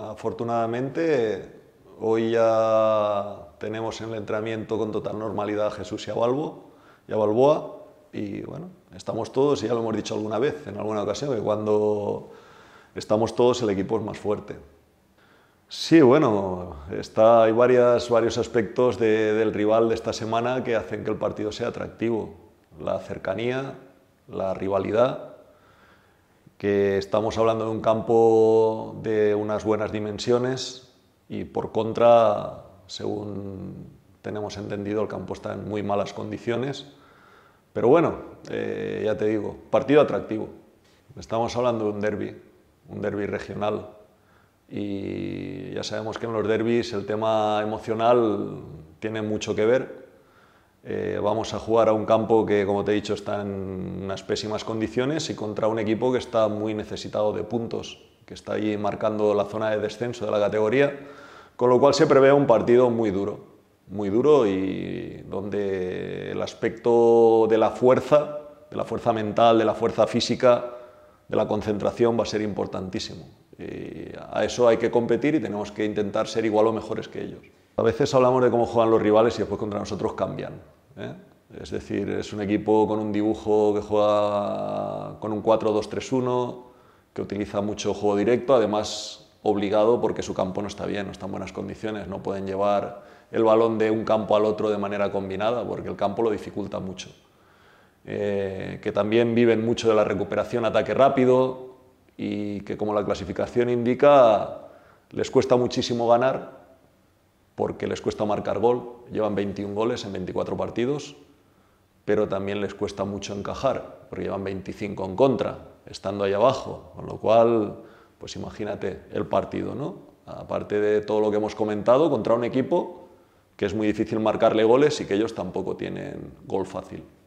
Afortunadamente, hoy ya tenemos en el entrenamiento con total normalidad a Jesús y a y Balboa, y bueno, estamos todos, y ya lo hemos dicho alguna vez, en alguna ocasión, que cuando estamos todos el equipo es más fuerte. Sí, bueno, está, hay varias, varios aspectos del rival de esta semana que hacen que el partido sea atractivo. La cercanía, la rivalidad, que estamos hablando de un campo de unas buenas dimensiones y por contra, según tenemos entendido, el campo está en muy malas condiciones. Pero bueno, eh, ya te digo, partido atractivo. Estamos hablando de un derby, un derby regional. Y ya sabemos que en los derbis el tema emocional tiene mucho que ver eh, vamos a jugar a un campo que, como te he dicho, está en unas pésimas condiciones y contra un equipo que está muy necesitado de puntos, que está ahí marcando la zona de descenso de la categoría, con lo cual se prevé un partido muy duro, muy duro y donde el aspecto de la fuerza, de la fuerza mental, de la fuerza física, de la concentración va a ser importantísimo. Eh, a eso hay que competir y tenemos que intentar ser igual o mejores que ellos. A veces hablamos de cómo juegan los rivales y después contra nosotros cambian. ¿eh? Es decir, es un equipo con un dibujo que juega con un 4-2-3-1, que utiliza mucho juego directo, además obligado porque su campo no está bien, no está en buenas condiciones, no pueden llevar el balón de un campo al otro de manera combinada porque el campo lo dificulta mucho. Eh, que también viven mucho de la recuperación ataque rápido y que como la clasificación indica les cuesta muchísimo ganar porque les cuesta marcar gol, llevan 21 goles en 24 partidos, pero también les cuesta mucho encajar, porque llevan 25 en contra, estando ahí abajo, con lo cual, pues imagínate el partido, ¿no? Aparte de todo lo que hemos comentado, contra un equipo que es muy difícil marcarle goles y que ellos tampoco tienen gol fácil.